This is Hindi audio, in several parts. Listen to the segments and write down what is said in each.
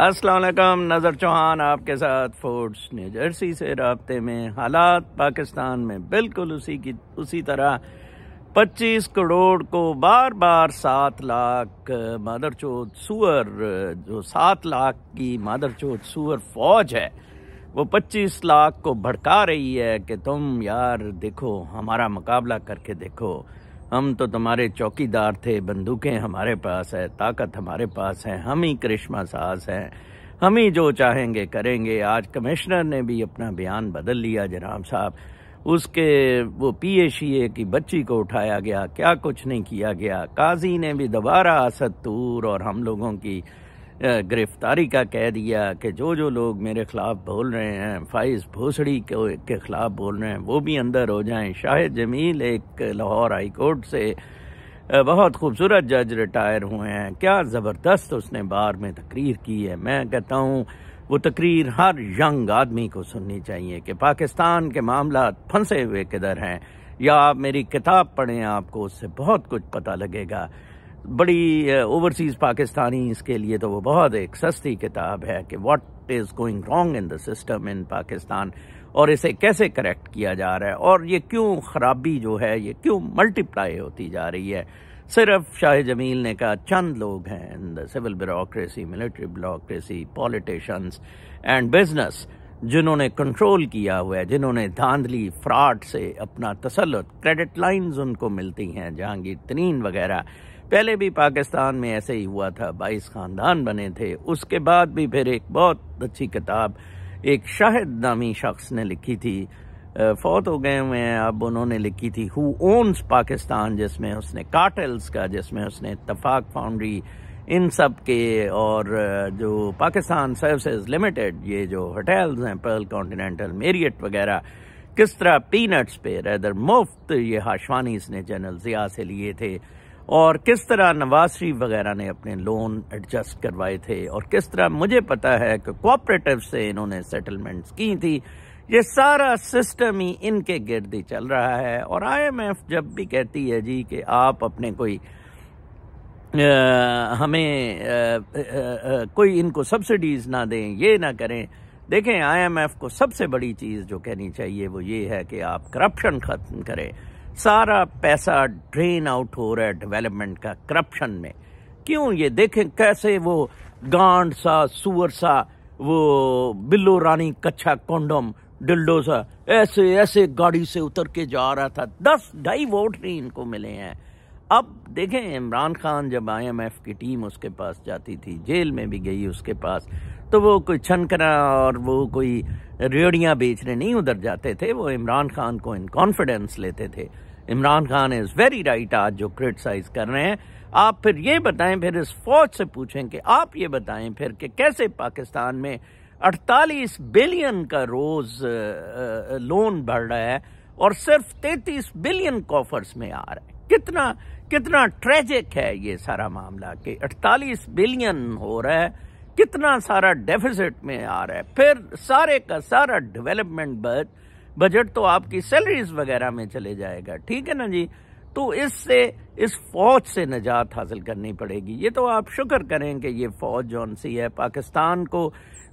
असलकम नज़र चौहान आपके साथ फोर्ट्स न्यूजर्सी जर्सी से रबते में हालात पाकिस्तान में बिल्कुल उसी की उसी तरह 25 करोड़ को बार बार सात लाख मादर चौथ सूअर जो सात लाख की मादर चौथ सूअर फौज है वो 25 लाख को भड़का रही है कि तुम यार देखो हमारा मुकाबला करके देखो हम तो तुम्हारे चौकीदार थे बंदूकें हमारे पास है ताकत हमारे पास है हम ही करिश्मा साज हैं हम ही जो चाहेंगे करेंगे आज कमिश्नर ने भी अपना बयान बदल लिया जनाब साहब उसके वो पी ए की बच्ची को उठाया गया क्या कुछ नहीं किया गया काजी ने भी दोबारा असद तूर और हम लोगों की गिरफ्तारी का कह दिया कि जो जो लोग मेरे ख़िलाफ़ बोल रहे हैं फाइज भोसड़ी के, के ख़िलाफ़ बोल रहे हैं वो भी अंदर हो जाएं शाहिद जमील एक लाहौर हाई कोर्ट से बहुत खूबसूरत जज रिटायर हुए हैं क्या ज़बरदस्त उसने बार में तकरीर की है मैं कहता हूँ वो तकरीर हर यंग आदमी को सुननी चाहिए कि पाकिस्तान के मामला फंसे हुए किधर हैं या आप मेरी किताब पढ़ें आपको उससे बहुत कुछ पता लगेगा बड़ी ओवरसीज़ पाकिस्तानी इसके लिए तो वो बहुत एक सस्ती किताब है कि what is going wrong in the system in Pakistan और इसे कैसे करेक्ट किया जा रहा है और ये क्यों खराबी जो है ये क्यों मल्टीप्लाई होती जा रही है सिर्फ शाह जमील ने कहा चंद लोग हैं civil bureaucracy military bureaucracy politicians and business जिन्होंने कंट्रोल किया हुआ है जिन्होंने धांधली फ्रॉड से अपना तसलुत क्रेडिट लाइंस उनको मिलती हैं जहांगीर तरीन वगैरह पहले भी पाकिस्तान में ऐसे ही हुआ था बाईस ख़ानदान बने थे उसके बाद भी फिर एक बहुत अच्छी किताब एक शाहिद नामी शख्स ने लिखी थी फौत हो गए हुए अब उन्होंने लिखी थी हु ओन्स पाकिस्तान जिसमें उसने काटल्स का जिसमें उसने इतफाक फाउंड्री इन सब के और जो पाकिस्तान सर्विसेज लिमिटेड ये जो होटल्स हैं पर्ल कॉन्टीनेंटल मेरियट वगैरह किस तरह पीनट्स पे रैदर मुफ्त ये हाशवानी इसने जनरल ज़िया से लिए थे और किस तरह नवाज शरीफ वगैरह ने अपने लोन एडजस्ट करवाए थे और किस तरह मुझे पता है कि कोऑपरेटिव से इन्होंने सेटलमेंट्स की थी ये सारा सिस्टम ही इनके गिरद ही चल रहा है और आईएमएफ जब भी कहती है जी कि आप अपने कोई आ, हमें आ, आ, कोई इनको सब्सिडीज़ ना दें ये ना करें देखें आईएमएफ को सबसे बड़ी चीज़ जो कहनी चाहिए वो ये है कि आप करप्शन ख़त्म करें सारा पैसा ड्रेन आउट हो रहा है डेवलपमेंट का करप्शन में क्यों ये देखें कैसे वो गांड सा सुअर सा वो बिल्लो रानी कच्छा कौंडम डिल्डो सा ऐसे ऐसे गाड़ी से उतर के जा रहा था दस ढाई वोट ही इनको मिले हैं अब देखें इमरान खान जब आईएमएफ की टीम उसके पास जाती थी जेल में भी गई उसके पास तो वो कोई छनकना और वो कोई रेवड़ियाँ बेचने नहीं उधर जाते थे वो इमरान खान को इन कॉन्फिडेंस लेते थे Imran Khan is very right आज जो क्रिटिसाइज कर रहे हैं आप फिर ये बताएं फिर इस फौज से पूछें कि आप ये बताएं फिर कि कैसे पाकिस्तान में 48 बिलियन का रोज लोन बढ़ रहा है और सिर्फ 33 बिलियन कॉफर्स में आ रहा है कितना कितना ट्रेजिक है ये सारा मामला कि 48 बिलियन हो रहा है कितना सारा डेफिसिट में आ रहा है फिर सारे का सारा डेवलपमेंट बजट बजट तो आपकी सैलरीज वगैरह में चले जाएगा ठीक है ना जी तो इससे इस फौज से निजात हासिल करनी पड़ेगी ये तो आप शुक्र करें कि ये फौज जौन सी है पाकिस्तान को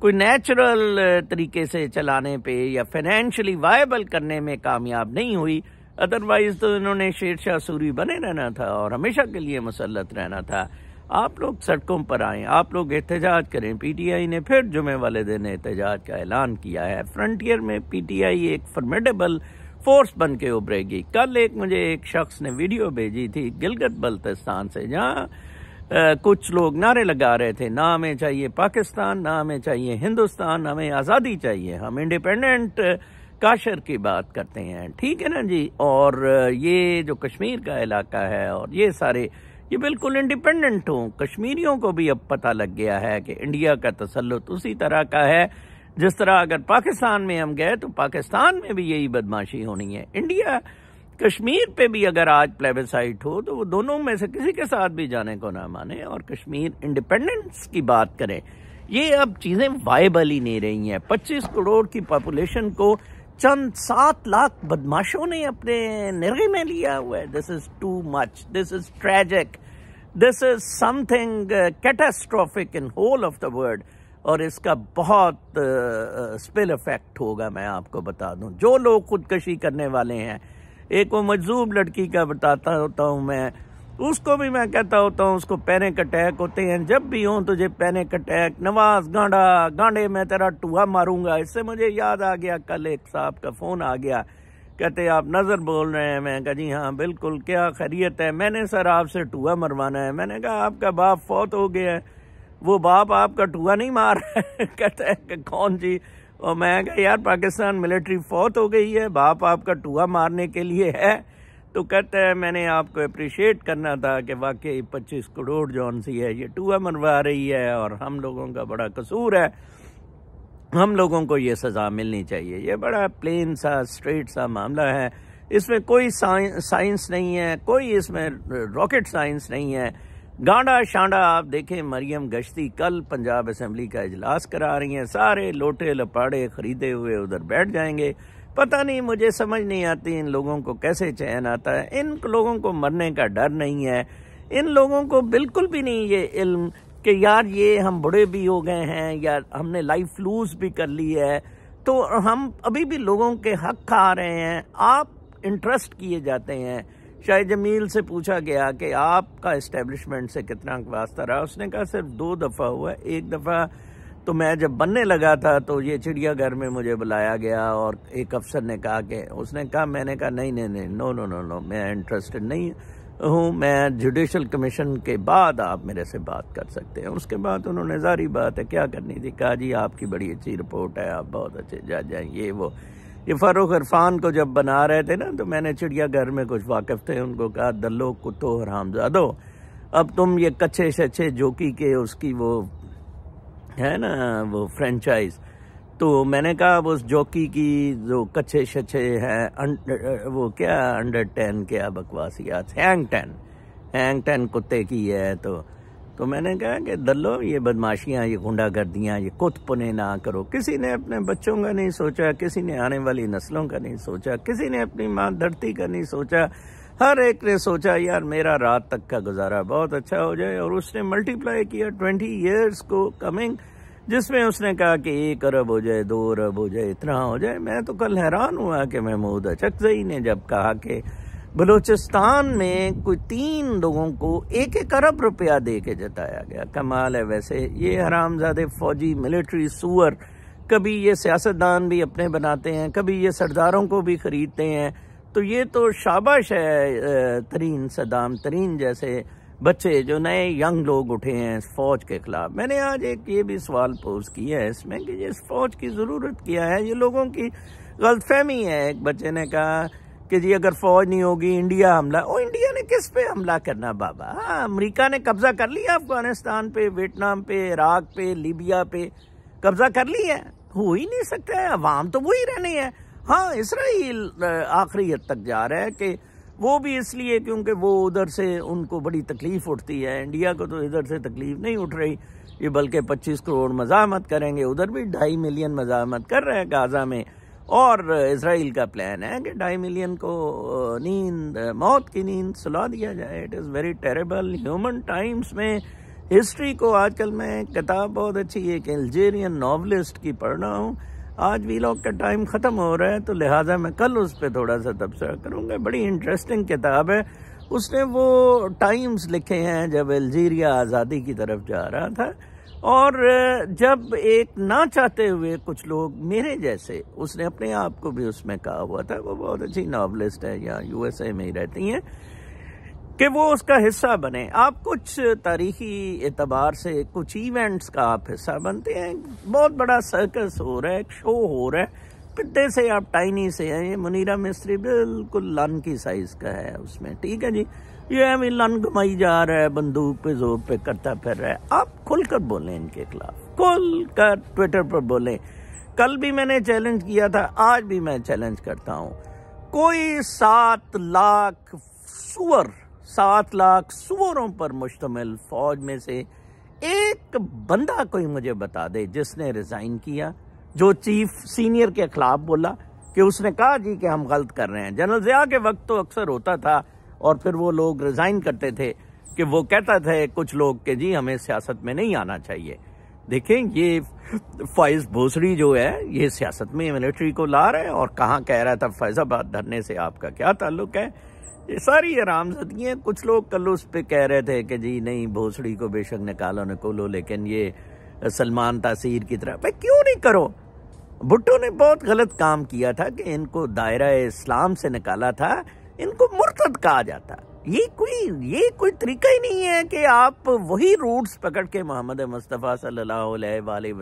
कोई नेचुरल तरीके से चलाने पे या फाइनेंशियली वायबल करने में कामयाब नहीं हुई अदरवाइज तो इन्होंने शेरशाह सूरी बने रहना था और हमेशा के लिए मुसलत रहना था आप लोग सड़कों पर आए आप लोग एहतजाज करें पीटीआई ने फिर जुमे वाले दिन एहतजाज का ऐलान किया है फ्रंटियर में पीटीआई एक फॉर्मेडेबल फोर्स बन के उभरेगी कल एक मुझे एक शख्स ने वीडियो भेजी थी गिलगत बल्तिस्तान से जहाँ कुछ लोग नारे लगा रहे थे ना हमें चाहिए पाकिस्तान ना हमें चाहिए हिंदुस्तान हमें आज़ादी चाहिए हम इंडिपेंडेंट काशर की बात करते हैं ठीक है ना जी और ये जो कश्मीर का इलाका है और ये सारे ये बिल्कुल इंडिपेंडेंट हों कश्मीरियों को भी अब पता लग गया है कि इंडिया का तसलुत उसी तरह का है जिस तरह अगर पाकिस्तान में हम गए तो पाकिस्तान में भी यही बदमाशी होनी है इंडिया कश्मीर पे भी अगर आज प्लेबिसाइट हो तो वो दोनों में से किसी के साथ भी जाने को ना माने और कश्मीर इंडिपेंडेंस की बात करें ये अब चीज़ें वाइबल ही नहीं रही हैं 25 करोड़ की पॉपुलेशन को चंद सात लाख बदमाशों ने अपने निर्गे में लिया हुआ है this is too much this is tragic this is something catastrophic in whole of the world और इसका बहुत स्पिल uh, इफेक्ट uh, होगा मैं आपको बता दूं जो लोग खुदकशी करने वाले हैं एक वो मजजूब लड़की का बताता होता हूं मैं उसको भी मैं कहता होता हूँ उसको पैनिक अटैक होते हैं जब भी हूँ तुझे पैनिक अटैक नवाज गांडा गांडे मैं तेरा टूहा मारूंगा इससे मुझे याद आ गया कल एक साहब का फ़ोन आ गया कहते आप नज़र बोल रहे हैं मैं कहा जी हाँ बिल्कुल क्या खैरियत है मैंने सर आपसे टूहा मरवाना है मैंने कहा आपका बाप फौत हो गया है वो बाप आपका टूहा नहीं मार कहते है कि कौन जी और मैं कहा यार पाकिस्तान मिलिट्री फौत हो गई है बाप आपका टूहा मारने के लिए है तो कहते हैं मैंने आपको अप्रिशिएट करना था कि वाकई पच्चीस करोड़ जौन सी है ये टुआ मनवा रही है और हम लोगों का बड़ा कसूर है हम लोगों को ये सज़ा मिलनी चाहिए ये बड़ा प्लेन सा स्ट्रेट सा मामला है इसमें कोई साइंस नहीं है कोई इसमें रॉकेट साइंस नहीं है गांडा शांडा आप देखें मरियम गश्ती कल पंजाब असम्बली का इजलास करा रही हैं सारे लोटे लपाड़े खरीदे हुए उधर बैठ जाएंगे पता नहीं मुझे समझ नहीं आती इन लोगों को कैसे चैन आता है इन लोगों को मरने का डर नहीं है इन लोगों को बिल्कुल भी नहीं ये इल्म कि यार ये हम बड़े भी हो गए हैं या हमने लाइफ लूज भी कर ली है तो हम अभी भी लोगों के हक खा रहे हैं आप इंटरेस्ट किए जाते हैं शाह जमील से पूछा गया कि आपका इस्टेब्लिशमेंट से कितना वास्ता रहा उसने कहा सिर्फ दो दफ़ा हुआ एक दफ़ा तो मैं जब बनने लगा था तो ये चिड़ियाघर में मुझे बुलाया गया और एक अफसर ने कहा कि उसने कहा मैंने कहा नहीं नहीं नहीं नो नो नो नो मैं इंटरेस्टेड नहीं हूँ मैं जुडिशल कमीशन के बाद आप मेरे से बात कर सकते हैं उसके बाद उन्होंने जारी बात है क्या करनी थी कहा जी आपकी बड़ी अच्छी रिपोर्ट है आप बहुत अच्छे जज हैं ये वो ये फ़ारूक इरफान को जब बना रहे थे ना तो मैंने चिड़ियाघर में कुछ वाकफ़ थे उनको कहा दल्लो कुतो हरामजादो अब तुम ये कच्चे से अच्छे जोकी के उसकी वो है ना वो फ्रेंचाइज तो मैंने कहा उस जॉकी की जो कच्चे शच्चे हैं वो क्या अंडर टेन क्या बकवास याद हैंग टेन हैंग टेन कुत्ते की है तो तो मैंने कहा कि दल्लो ये बदमाशियाँ ये गुंडागर्दियाँ ये कुत पुने ना करो किसी ने अपने बच्चों का नहीं सोचा किसी ने आने वाली नस्लों का नहीं सोचा किसी ने अपनी माँ धरती का नहीं सोचा हर एक ने सोचा यार मेरा रात तक का गुजारा बहुत अच्छा हो जाए और उसने मल्टीप्लाई किया ट्वेंटी ईयर्स को कमिंग जिसमें उसने कहा कि एक अरब हो जाए दो अरब हो जाए इतना हो जाए मैं तो कल हैरान हुआ कि महमूद अचकजई ने जब कहा कि बलूचिस्तान में कोई तीन लोगों को एक एक अरब रुपया दे के जताया गया कमाल है वैसे ये हरामजादे फौजी मिलिट्री सुअर कभी ये सियासतदान भी अपने बनाते हैं कभी ये सरदारों को भी खरीदते हैं तो ये तो शाबाश है तरीन सदाम तरीन जैसे बच्चे जो नए यंग लोग उठे हैं इस फौज के खिलाफ मैंने आज एक ये भी सवाल पोज किया है इसमें कि इस फौज की ज़रूरत क्या है ये लोगों की गलतफहमी है एक बच्चे ने कहा कि जी अगर फौज नहीं होगी इंडिया हमला ओ इंडिया ने किस पे हमला करना बाबा हाँ अमरीका ने कब्जा कर लिया अफगानिस्तान पे वियतनाम पे इराक पे लीबिया पे कब्जा कर लिया है हो ही नहीं सकता है अवाम तो वही रहने हैं हाँ इसराइल आखिरी हद तक जा रहा है कि वो भी इसलिए क्योंकि वो उधर से उनको बड़ी तकलीफ़ उठती है इंडिया को तो इधर से तकलीफ़ नहीं उठ रही ये बल्कि 25 करोड़ मजामत करेंगे उधर भी ढाई मिलियन मजामत कर रहे हैं गाज़ा में और इसराइल का प्लान है कि ढाई मिलियन को नींद मौत की नींद सुला दिया जाए it is very terrible human times में हिस्ट्री को आजकल मैं किताब बहुत अच्छी एक अल्जेरियन नावलिस्ट की पढ़ रहा हूँ आज वी लॉग का टाइम ख़त्म हो रहा है तो लिहाजा मैं कल उस पर थोड़ा सा तबसरा करूँगा बड़ी इंटरेस्टिंग किताब है उसने वो टाइम्स लिखे हैं जब अल्जीरिया आज़ादी की तरफ जा रहा था और जब एक ना चाहते हुए कुछ लोग मेरे जैसे उसने अपने आप को भी उसमें कहा हुआ था वो बहुत अच्छी नावलिस्ट है यहाँ यूएसए में ही रहती हैं कि वो उसका हिस्सा बने आप कुछ तारीखी एतबार से कुछ इवेंट्स का आप हिस्सा बनते हैं बहुत बड़ा सर्कस हो रहा है एक शो हो रहा है पिद्दे से आप टाइनी से हैं ये मुनीरा मिस्त्री बिल्कुल लन की साइज का है उसमें ठीक है जी ये अभी लन घुमाई जा रहा है बंदूक पे जोर पे करता फिर रहा है आप खुलकर बोलें इनके खिलाफ खुल कर ट्विटर पर बोलें कल भी मैंने चैलेंज किया था आज भी मैं चैलेंज करता हूँ कोई सात लाख सुअर सात लाख सुअरों पर मुश्तमिल फौज में से एक बंदा कोई मुझे बता दे जिसने रिज़ाइन किया जो चीफ सीनियर के खिलाफ बोला कि उसने कहा जी कि हम गलत कर रहे हैं जनरल ज़िया के वक्त तो अक्सर होता था और फिर वो लोग रिज़ाइन करते थे कि वो कहता था कुछ लोग के जी हमें सियासत में नहीं आना चाहिए देखें ये फैज़ भोसड़ी जो है ये सियासत में मिलिट्री को ला रहे है और कहाँ कह रहा था फैज़ाबाद धरने से आपका क्या ताल्लुक है ये सारी आरामजदगियाँ कुछ लोग कल उस पर कह रहे थे कि जी नहीं भोसड़ी को बेशक निकालो निकोलो लेकिन ये सलमान तासीर की तरह भाई क्यों नहीं करो भुट्टो ने बहुत गलत काम किया था कि इनको दायरा इस्लाम से निकाला था इनको मुर्तद कहा जाता ये कोई ये कोई तरीका ही नहीं है कि आप वही रूट्स पकड़ के मोहम्मद मुस्तफ़ा सल्ला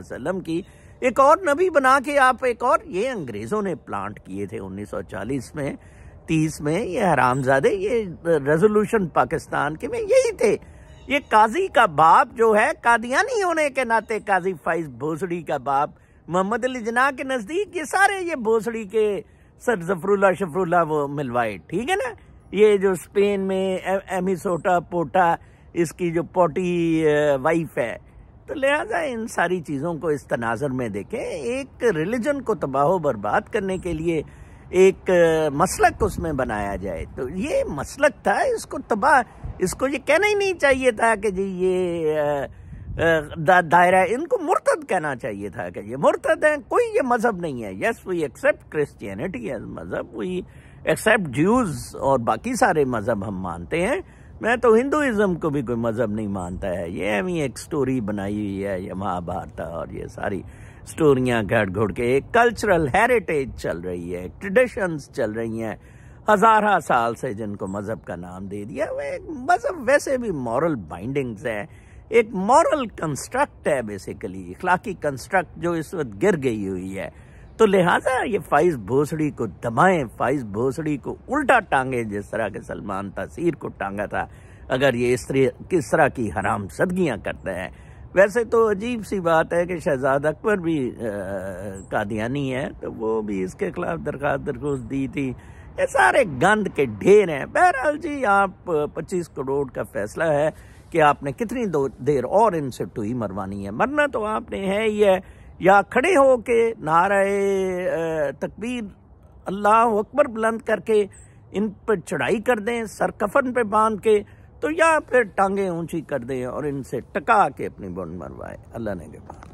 वसलम की एक और नबी बना के आप एक और ये अंग्रेज़ों ने प्लांट किए थे 1940 में एटीज़ में ये हरामजादे ये रेजोल्यूशन पाकिस्तान के में यही थे ये काजी का बाप जो है कादियानी होने के नाते काजी फाइज भोसड़ी का बाप मोहम्मद अली जना के नज़दीक ये सारे ये भोसड़ी के सर जफरुल्ला शफरुल्ला वो मिलवाए ठीक है ना ये जो स्पेन में एमिसोटा पोटा इसकी जो पोटी वाइफ है तो लिहाजा इन सारी चीज़ों को इस तनाजर में देखें एक रिलीजन को तबाह बर्बाद करने के लिए एक मसलक उसमें बनाया जाए तो ये मसलक था इसको तबाह इसको ये कहना ही नहीं चाहिए था कि जी ये दा, दायरा इनको मुर्तद कहना चाहिए था कि ये मुर्तद हैं कोई ये मज़हब नहीं है yes we accept Christianity as मज़हब वी एक्सेप्ट ज्यूज़ और बाकी सारे मज़हब हम मानते हैं मैं तो हिंदुज़म को भी कोई मज़हब नहीं मानता है ये हमें एक स्टोरी बनाई हुई है ये महाभारत और ये सारी स्टोरियाँ घट घुड़ के कल्चरल हेरिटेज चल रही है ट्रेडिशंस चल रही हैं हजारा साल से जिनको मज़हब का नाम दे दिया एक मज़हब वैसे भी मॉरल बाइंडिंग्स हैं एक मॉरल कंस्ट्रक्ट है बेसिकली इखलाकी कंस्ट्रक्ट जो इस वक्त गिर गई हुई है तो लिहाजा ये फाइज भोसड़ी को दबाएं फाइज भोसड़ी को उल्टा टांगे जिस तरह के सलमान तसीर को टांगा था अगर ये इस तरह किस तरह की हराम सदगियाँ करते हैं वैसे तो अजीब सी बात है कि शहजाद अकबर भी कादियानी है तो वो भी इसके खिलाफ दरख्वास्त दरखोस्त दी थी ये सारे गंद के ढेर हैं बहरहाल जी आप 25 करोड़ का फैसला है कि आपने कितनी देर और इनसे टूई मरवानी है मरना तो आपने है ही है या खड़े हो के नारे तकबीर अल्लाह अकबर बुलंद करके इन पर चढ़ाई कर दें सर कफन पे बांध के तो या फिर टांगे ऊंची कर दें और इनसे टका के अपनी बुन मरवाए अल्लाह ने के पास